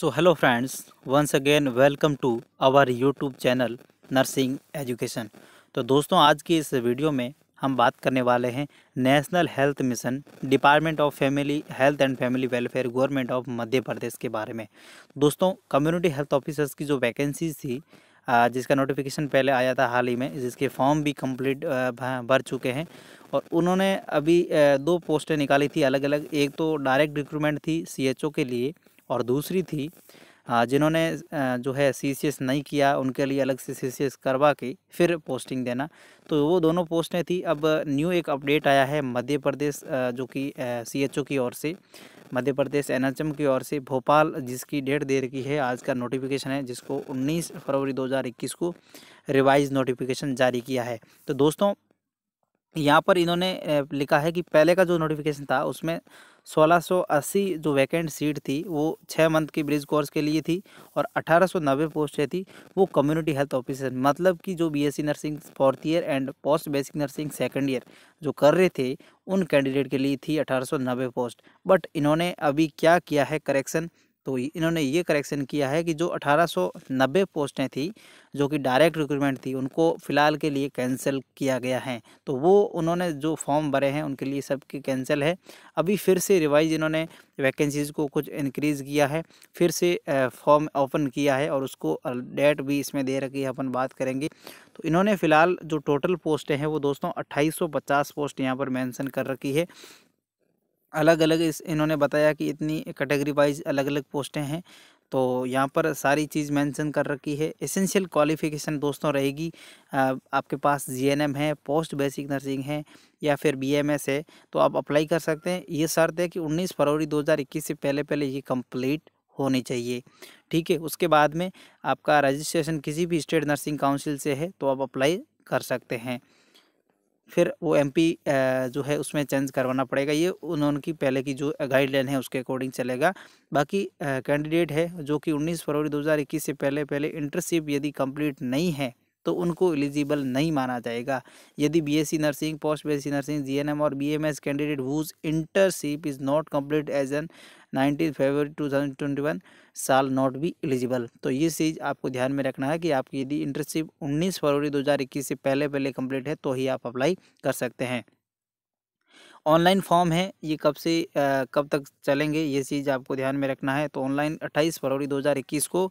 so hello friends once again welcome to our YouTube channel nursing education तो दोस्तों आज की इस वीडियो में हम बात करने वाले हैं national health mission department of family health and family welfare government of Madhya Pradesh के बारे में दोस्तों कम्युनिटी हेल्थ ऑफिसर्स की जो वैकेंसीज थी जिसका नोटिफिकेशन पहले आया था हाल ही में जिसके फॉर्म भी कंप्लीट भर चुके हैं और उन्होंने अभी दो पोस्टें निकाली थी अलग अलग एक तो डायरेक्ट रिक्रूटमेंट थी सीएचओ के लिए और दूसरी थी जिन्होंने जो है सी सी एस नहीं किया उनके लिए अलग से सी सी एस करवा के फिर पोस्टिंग देना तो वो दोनों पोस्टें थी अब न्यू एक अपडेट आया है मध्य प्रदेश जो कि सी एच ओ की ओर से मध्य प्रदेश एनएचएम की ओर से भोपाल जिसकी डेट दे रखी है आज का नोटिफिकेशन है जिसको 19 फरवरी 2021 को रिवाइज नोटिफिकेशन जारी किया है तो दोस्तों यहाँ पर इन्होंने लिखा है कि पहले का जो नोटिफिकेशन था उसमें 1680 जो वैकेंट सीट थी वो छः मंथ की ब्रिज कोर्स के लिए थी और 1890 पोस्टें थी वो कम्युनिटी हेल्थ ऑफिसर मतलब कि जो BSc nursing fourth year and post basic nursing second year जो कर रहे थे उन कैंडिडेट के लिए थी 1890 पोस्ट बट इन्होंने अभी क्या किया है करेक्शन तो इन्होंने ये करेक्शन किया है कि जो 1890 पोस्टें थी जो कि डायरेक्ट रिक्रूटमेंट थी उनको फ़िलहाल के लिए कैंसिल किया गया है तो वो उन्होंने जो फॉर्म भरे हैं उनके लिए सब की कैंसिल है अभी फिर से रिवाइज इन्होंने वैकेंसीज़ को कुछ इनक्रीज़ किया है फिर से फॉर्म ओपन किया है और उसको डेट भी इसमें दे रखी है अपन बात करेंगे तो इन्होंने फ़िलहाल जो टोटल पोस्टें हैं वो दोस्तों अट्ठाईस पोस्ट यहाँ पर मैंसन कर रखी है अलग अलग इस इन्होंने बताया कि इतनी कैटेगरी वाइज अलग अलग पोस्टें हैं तो यहाँ पर सारी चीज़ मेंशन कर रखी है एसेंशियल क्वालिफ़िकेशन दोस्तों रहेगी आपके पास जीएनएम है पोस्ट बेसिक नर्सिंग है या फिर बीएमएस है तो आप अप्लाई कर सकते हैं ये शर्त है कि 19 फरवरी 2021 से पहले पहले ये कंप्लीट होनी चाहिए ठीक है उसके बाद में आपका रजिस्ट्रेशन किसी भी स्टेट नर्सिंग काउंसिल से है तो आप अप्लाई कर सकते हैं फिर वो एमपी जो है उसमें चेंज करवाना पड़ेगा ये उन्होंने की पहले की जो गाइडलाइन है उसके अकॉर्डिंग चलेगा बाकी कैंडिडेट है जो कि 19 फरवरी 2021 से पहले पहले इंटर्नशिप यदि कंप्लीट नहीं है तो उनको एलिजिबल नहीं माना जाएगा यदि BSc nursing post BSc nursing GNM और BMS candidate whose internship is not complete as on nineteen February two thousand twenty one साल नॉट बी एलिजिबल तो ये चीज़ आपको ध्यान में रखना है कि आपकी यदि इंटर्नशिप उन्नीस फरवरी दो हज़ार इक्कीस से पहले पहले कंप्लीट है तो ही आप अप्लाई कर सकते हैं ऑनलाइन फॉर्म है ये कब से आ, कब तक चलेंगे ये चीज़ आपको ध्यान में रखना है तो ऑनलाइन 28 फरवरी 2021 को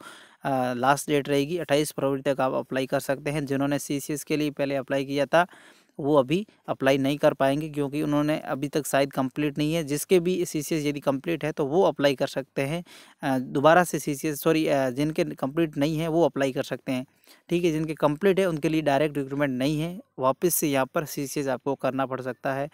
लास्ट डेट रहेगी अट्ठाईस फरवरी तक आप अप्लाई कर सकते हैं जिन्होंने सी के लिए पहले अप्लाई किया था वो अभी अप्लाई नहीं कर पाएंगे क्योंकि उन्होंने अभी तक शायद कंप्लीट नहीं है जिसके भी सी यदि कंप्लीट है तो वो अप्लाई कर सकते हैं दोबारा से सी सॉरी जिनके कंप्लीट नहीं है वो अप्लाई कर सकते हैं ठीक है जिनके कंप्लीट है उनके लिए डायरेक्ट रिक्रूटमेंट नहीं है वापस से यहाँ पर सी आपको करना पड़ सकता है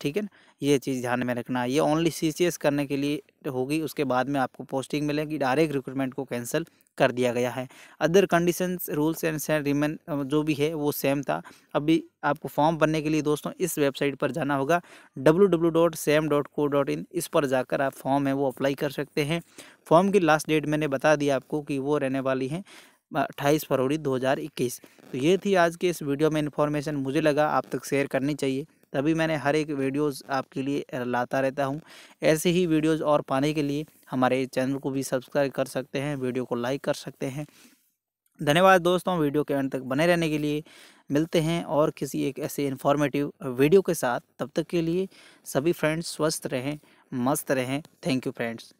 ठीक है ये चीज़ ध्यान में रखना ये ओनली सी करने के लिए होगी उसके बाद में आपको पोस्टिंग मिलेगी डायरेक्ट रिक्रूटमेंट को कैंसिल कर दिया गया है other conditions rules and remain जो भी है वो सेम था अभी आपको फॉर्म भरने के लिए दोस्तों इस वेबसाइट पर जाना होगा डब्ल्यू इस पर जाकर आप फॉर्म है वो अप्लाई कर सकते हैं फॉर्म की लास्ट डेट मैंने बता दिया आपको कि वो रहने वाली है अट्ठाईस फरवरी 2021 तो ये थी आज के इस वीडियो में इन्फॉर्मेशन मुझे लगा आप तक शेयर करनी चाहिए तभी मैंने हर एक वीडियोस आपके लिए लाता रहता हूँ ऐसे ही वीडियोस और पाने के लिए हमारे चैनल को भी सब्सक्राइब कर सकते हैं वीडियो को लाइक कर सकते हैं धन्यवाद दोस्तों वीडियो के अंत तक बने रहने के लिए मिलते हैं और किसी एक ऐसे इन्फॉर्मेटिव वीडियो के साथ तब तक के लिए सभी फ्रेंड्स स्वस्थ रहें मस्त रहें थैंक यू फ्रेंड्स